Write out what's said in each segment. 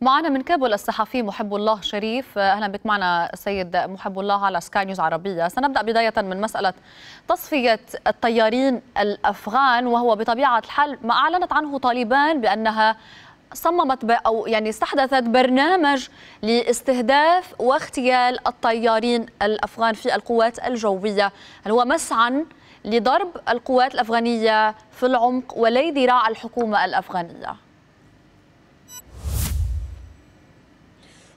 معنا من كابول الصحفي محب الله شريف اهلا بك معنا سيد محب الله على سكاي نيوز عربيه سنبدا بدايه من مساله تصفيه الطيارين الافغان وهو بطبيعه الحال ما اعلنت عنه طالبان بانها صممت او يعني استحدثت برنامج لاستهداف واغتيال الطيارين الافغان في القوات الجويه، هل هو مسعى لضرب القوات الافغانيه في العمق ولي ذراع الحكومه الافغانيه؟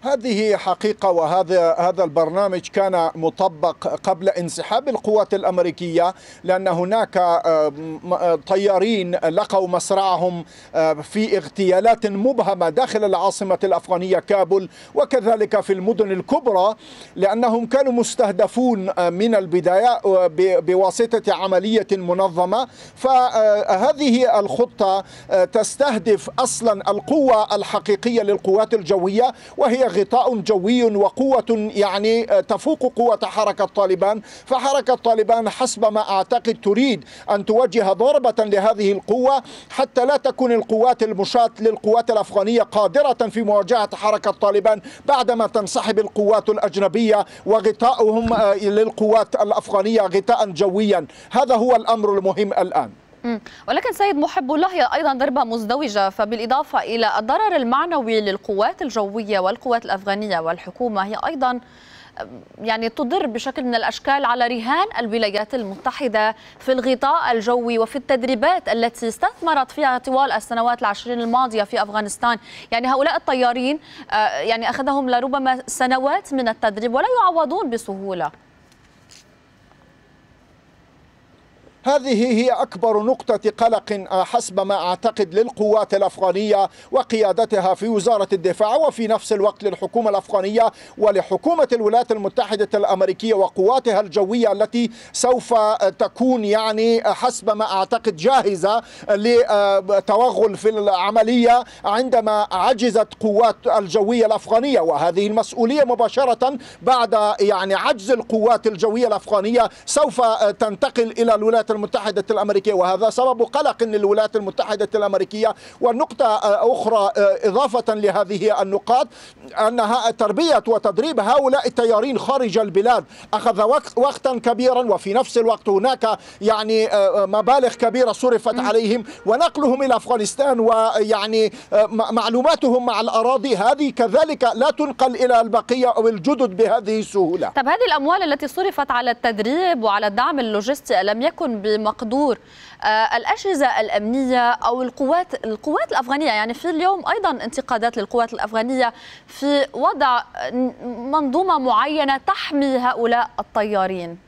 هذه حقيقة وهذا هذا البرنامج كان مطبق قبل انسحاب القوات الأمريكية لأن هناك آه، آه، طيارين لقوا مصرعهم آه، في اغتيالات مبهمة داخل العاصمة الأفغانية كابول وكذلك في المدن الكبرى لأنهم كانوا مستهدفون من البداية بواسطة عملية منظمة فهذه الخطة تستهدف أصلا القوة الحقيقية للقوات الجوية وهي غطاء جوي وقوة يعني آه، تفوق قوة حركة طالبان فحركة طالبان حسب ما أعتقد تريد أن توجه ضربة لهذه القوة حتى لا تكون القوات المشاة للقوات الأفغانية قادرة في مواجهة حركة طالبان بعدما تنسحب القوات الأجنبية وغطاؤهم آه، للقوات الأفغانية غطاء جويا هذا هو الأمر المهم الآن ولكن سيد محب الله هي أيضا ضربة مزدوجة فبالإضافة إلى الضرر المعنوي للقوات الجوية والقوات الأفغانية والحكومة هي أيضا يعني تضر بشكل من الاشكال على رهان الولايات المتحده في الغطاء الجوي وفي التدريبات التي استثمرت فيها طوال السنوات العشرين الماضيه في افغانستان، يعني هؤلاء الطيارين آه، يعني اخذهم لربما سنوات من التدريب ولا يعوضون بسهوله. هذه هي أكبر نقطة قلق آه، حسب ما أعتقد للقوات الأفغانية وقيادتها في وزارة الدفاع وفي نفس الوقت للحكومة الأفغانية ولحكومة الولايات المتحدة الأمريكية وقواتها الجوية التي سوف آه، تكون يعني آه، حسب ما أعتقد جاهزة لتوغل في العملية عندما عجزت قوات الجوية الأفغانية وهذه المسؤولية مباشرة بعد يعني عجز القوات الجوية الأفغانية سوف تنتقل إلى الولايات المتحدة الأمريكية وهذا سبب قلق للولايات المتحدة الأمريكية ونقطة آه، أخرى آه، إضافة لهذه النقاط أنها تربية وتدريب هؤلاء التيارين خارج البلاد أخذ وقتا كبيرا وفي نفس الوقت هناك يعني آه، مبالغ كبيرة صرفت عليهم ونقلهم إلى أفغانستان ويعني معلوماتهم مع الأراضي هذه كذلك لا تنقل إلى البقية أو الجدد بهذه السهولة طب هذه الأموال التي صرفت على التدريب وعلى الدعم اللوجستي لم يكن بمقدور آه، الاجهزه الامنيه او القوات القوات الافغانيه يعني في اليوم ايضا انتقادات للقوات الافغانيه في وضع منظومه معينه تحمي هؤلاء الطيارين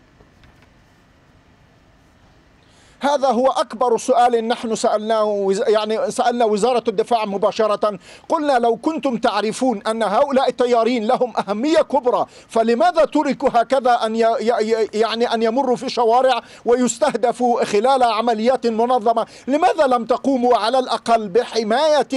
هذا هو أكبر سؤال نحن سألناه يعني سألنا وزارة الدفاع مباشرة قلنا لو كنتم تعرفون أن هؤلاء التيارين لهم أهمية كبرى فلماذا تركوا هكذا أن يعني أن يمروا في شوارع ويستهدفوا خلال عمليات منظمة لماذا لم تقوموا على الأقل بحماية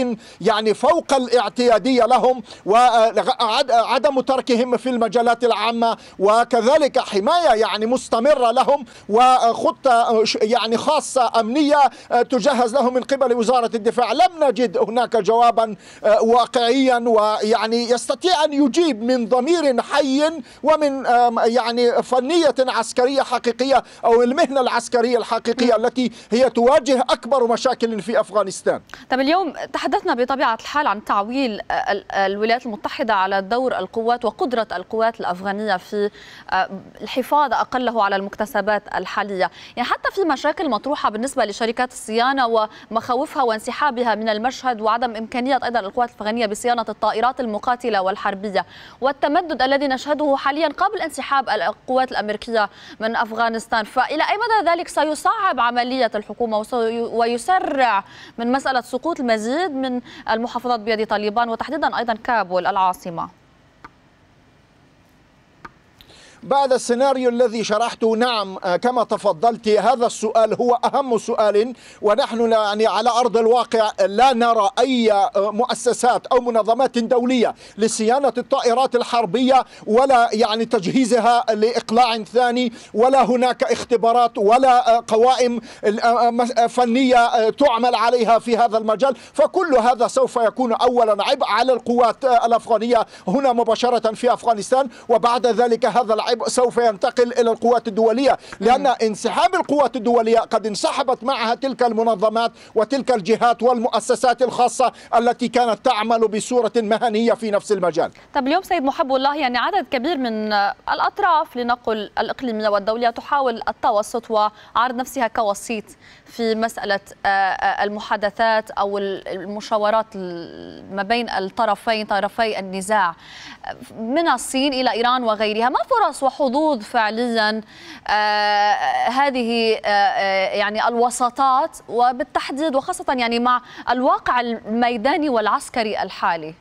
يعني فوق الاعتيادية لهم وعدم تركهم في المجالات العامة وكذلك حماية يعني مستمرة لهم وخطة يعني يعني خاصة أمنية آه، تجهز له من قبل وزارة الدفاع لم نجد هناك جوابا آه، واقعيا ويعني يستطيع أن يجيب من ضمير حي ومن يعني فنية عسكرية حقيقية أو المهنة العسكرية الحقيقية التي هي تواجه أكبر مشاكل في أفغانستان طب اليوم تحدثنا بطبيعة الحال عن تعويل الولايات المتحدة على دور القوات وقدرة القوات الأفغانية في الحفاظ أقله على المكتسبات الحالية يعني حتى في مشاكل المطروحة بالنسبة لشركات الصيانة ومخاوفها وانسحابها من المشهد وعدم إمكانية أيضا القوات الأفغانية بصيانة الطائرات المقاتلة والحربية والتمدد الذي نشهده حاليا قبل انسحاب القوات الأمريكية من أفغانستان فإلى أي مدى ذلك سيصعب عملية الحكومة ويسرع من مسألة سقوط المزيد من المحافظات بيد طالبان وتحديدا أيضا كابول العاصمة بعد السيناريو الذي شرحته نعم آه، كما تفضلت هذا السؤال هو أهم سؤال ونحن يعني على أرض الواقع لا نرى أي آه، مؤسسات أو منظمات دولية لصيانة الطائرات الحربية ولا يعني تجهيزها لإقلاع ثاني ولا هناك اختبارات ولا آه، قوائم فنية تعمل عليها في هذا المجال فكل هذا سوف يكون أولا عبء على القوات الأفغانية هنا مباشرة في أفغانستان وبعد ذلك هذا العبء اللاعب سوف ينتقل إلى القوات الدولية لأن انسحاب القوات الدولية قد انسحبت معها تلك المنظمات وتلك الجهات والمؤسسات الخاصة التي كانت تعمل بصورة مهنية في نفس المجال طب اليوم سيد محب الله يعني عدد كبير من الأطراف لنقل الإقليمية والدولية تحاول التوسط وعرض نفسها كوسيط في مسألة آه، آه، المحادثات أو المشاورات ما بين الطرفين طرفي النزاع من الصين إلى إيران وغيرها ما فرص وحظوظ فعليا آه، هذه آه، آه، يعني الوساطات وبالتحديد وخاصه يعني مع الواقع الميداني والعسكري الحالي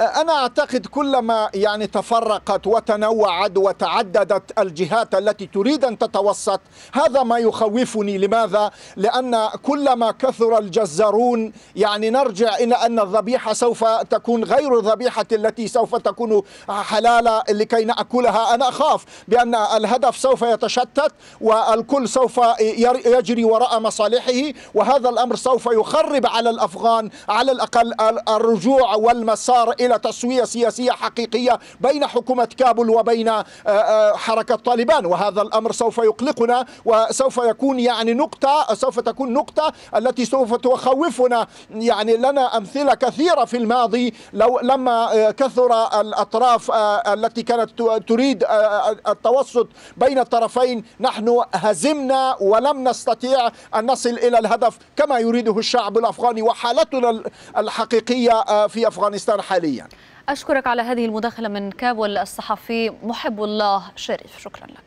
أنا أعتقد كلما يعني تفرقت وتنوعت وتعددت الجهات التي تريد أن تتوسط هذا ما يخوفني لماذا؟ لأن كلما كثر الجزارون يعني نرجع إلى أن الذبيحة سوف تكون غير الذبيحة التي سوف تكون حلالة لكي نأكلها أنا أخاف بأن الهدف سوف يتشتت والكل سوف يجري وراء مصالحه وهذا الأمر سوف يخرب على الأفغان على الأقل الرجوع والمسار إلى تسوية سياسية حقيقية بين حكومة كابول وبين آه، آه، حركة طالبان وهذا الأمر سوف يقلقنا وسوف يكون يعني نقطة سوف تكون نقطة التي سوف تخوفنا يعني لنا أمثلة كثيرة في الماضي لو لما آه، كثر الأطراف التي كانت تريد التوسط بين الطرفين نحن هزمنا ولم نستطيع أن نصل إلى الهدف كما يريده الشعب الأفغاني وحالتنا الحقيقية في أفغانستان حاليا أشكرك على هذه المداخلة من كابول الصحفي محب الله شريف شكرا لك